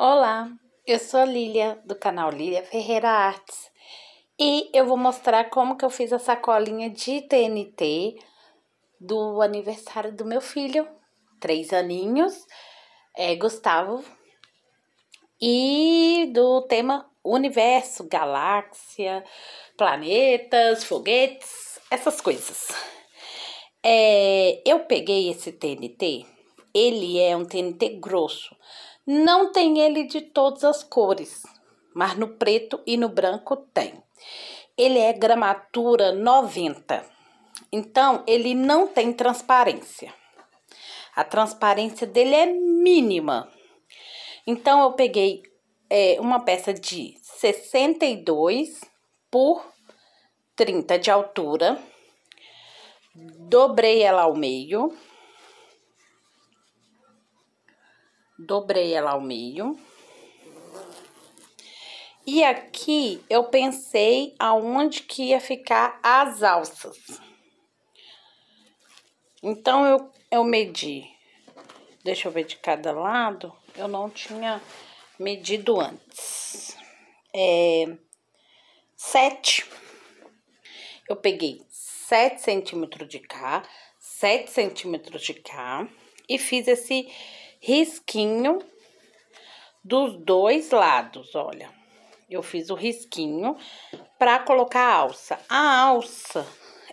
Olá, eu sou Lilia do canal Lilia Ferreira Artes e eu vou mostrar como que eu fiz a sacolinha de TNT do aniversário do meu filho, três aninhos, é, Gustavo, e do tema universo, galáxia, planetas, foguetes, essas coisas. É, eu peguei esse TNT, ele é um TNT grosso, não tem ele de todas as cores, mas no preto e no branco tem. Ele é gramatura 90, então ele não tem transparência. A transparência dele é mínima. Então eu peguei é, uma peça de 62 por 30 de altura, dobrei ela ao meio dobrei ela ao meio. E aqui eu pensei aonde que ia ficar as alças. Então, eu, eu medi. Deixa eu ver de cada lado. Eu não tinha medido antes. É, sete. Eu peguei sete centímetros de cá, sete centímetros de cá. E fiz esse risquinho dos dois lados, olha. Eu fiz o risquinho para colocar a alça. A alça,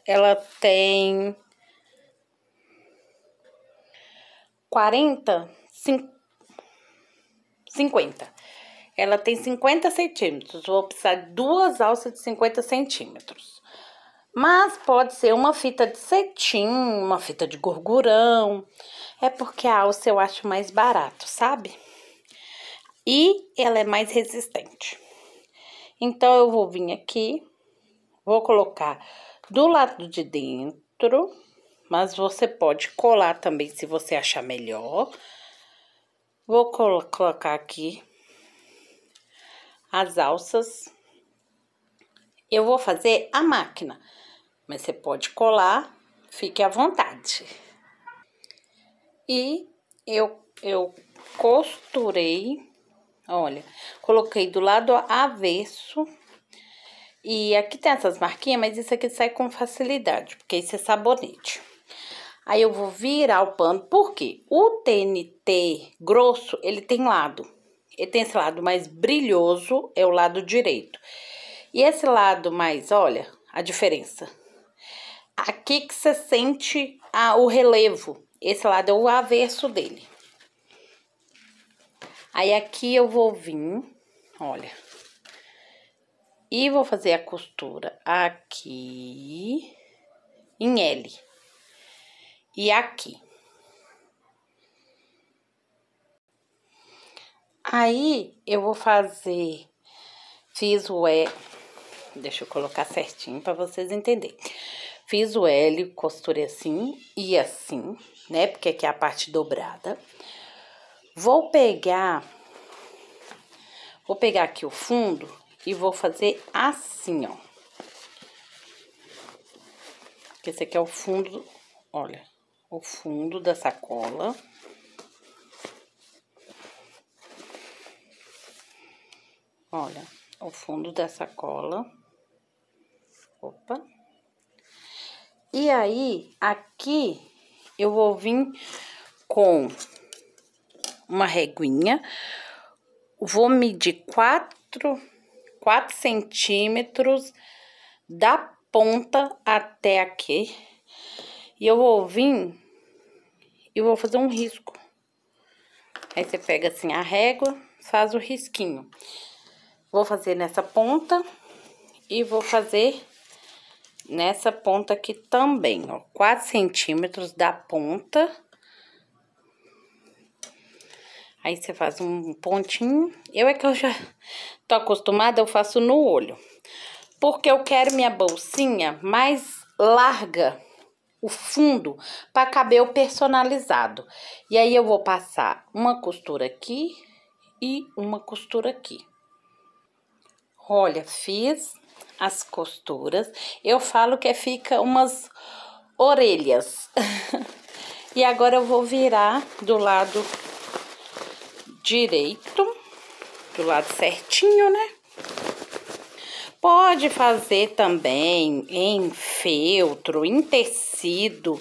ela tem 40, 50. Ela tem 50 centímetros. Vou precisar de duas alças de 50 centímetros. Mas pode ser uma fita de cetim, uma fita de gorgurão. É porque a alça eu acho mais barato, sabe? E ela é mais resistente. Então, eu vou vir aqui, vou colocar do lado de dentro, mas você pode colar também se você achar melhor. Vou colocar aqui as alças. Eu vou fazer a máquina mas você pode colar, fique à vontade. E eu, eu costurei, olha, coloquei do lado avesso. E aqui tem essas marquinhas, mas isso aqui sai com facilidade, porque isso é sabonete. Aí eu vou virar o pano, porque o TNT grosso, ele tem lado. Ele tem esse lado mais brilhoso, é o lado direito. E esse lado mais, olha, a diferença Aqui que você sente a, o relevo. Esse lado é o avesso dele. Aí aqui eu vou vir, olha. E vou fazer a costura aqui em L. E aqui. Aí, eu vou fazer, fiz o E, deixa eu colocar certinho para vocês entenderem. Fiz o L, costurei assim e assim, né? Porque aqui é a parte dobrada. Vou pegar, vou pegar aqui o fundo e vou fazer assim, ó. Esse aqui é o fundo, olha, o fundo da sacola. Olha, o fundo da sacola. Opa. E aí, aqui eu vou vir com uma reguinha, vou medir quatro 4 centímetros da ponta até aqui. E eu vou vir e vou fazer um risco. Aí você pega assim a régua, faz o risquinho. Vou fazer nessa ponta e vou fazer nessa ponta aqui também, ó, 4 centímetros da ponta. Aí, você faz um pontinho. Eu é que eu já tô acostumada, eu faço no olho. Porque eu quero minha bolsinha mais larga, o fundo, para caber o personalizado. E aí, eu vou passar uma costura aqui e uma costura aqui. Olha, fiz as costuras. Eu falo que fica umas orelhas. e agora eu vou virar do lado direito, do lado certinho, né? Pode fazer também em feltro, em tecido,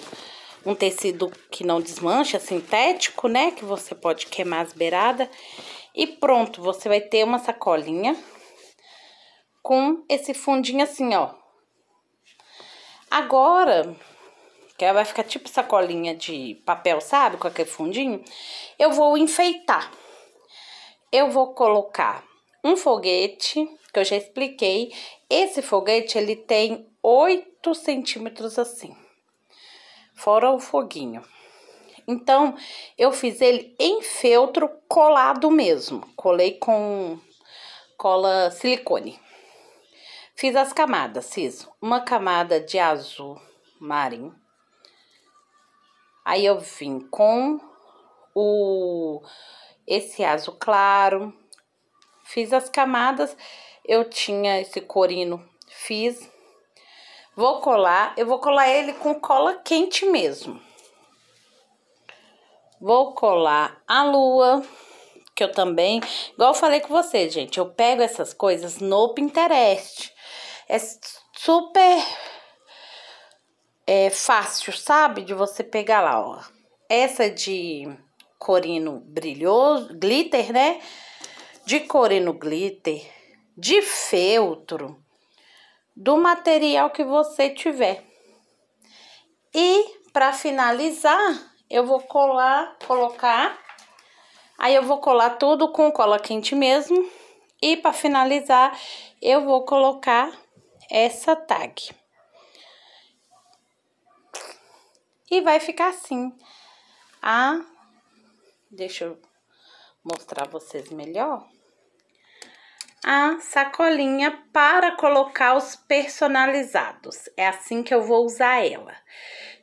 um tecido que não desmancha, sintético, né? Que você pode queimar as beiradas. E pronto, você vai ter uma sacolinha com esse fundinho assim, ó. Agora, que ela vai ficar tipo sacolinha de papel, sabe? Com aquele fundinho. Eu vou enfeitar. Eu vou colocar um foguete, que eu já expliquei. Esse foguete, ele tem 8 centímetros assim. Fora o foguinho. Então, eu fiz ele em feltro colado mesmo. Colei com cola silicone. Fiz as camadas, fiz uma camada de azul marinho. Aí eu vim com o esse azul claro. Fiz as camadas, eu tinha esse corino, fiz. Vou colar, eu vou colar ele com cola quente mesmo. Vou colar a lua, que eu também, igual eu falei com você, gente, eu pego essas coisas no Pinterest é super é, fácil, sabe? De você pegar lá, ó. Essa de corino brilhoso, glitter, né? De corino glitter, de feltro, do material que você tiver. E para finalizar, eu vou colar, colocar. Aí eu vou colar tudo com cola quente mesmo. E para finalizar, eu vou colocar essa tag. E vai ficar assim. A, deixa eu mostrar vocês melhor. A sacolinha para colocar os personalizados. É assim que eu vou usar ela.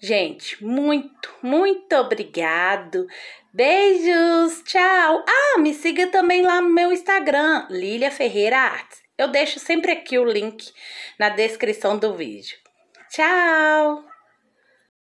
Gente, muito, muito obrigado. Beijos, tchau. Ah, me siga também lá no meu Instagram, Lilia Ferreira Artes. Eu deixo sempre aqui o link na descrição do vídeo. Tchau!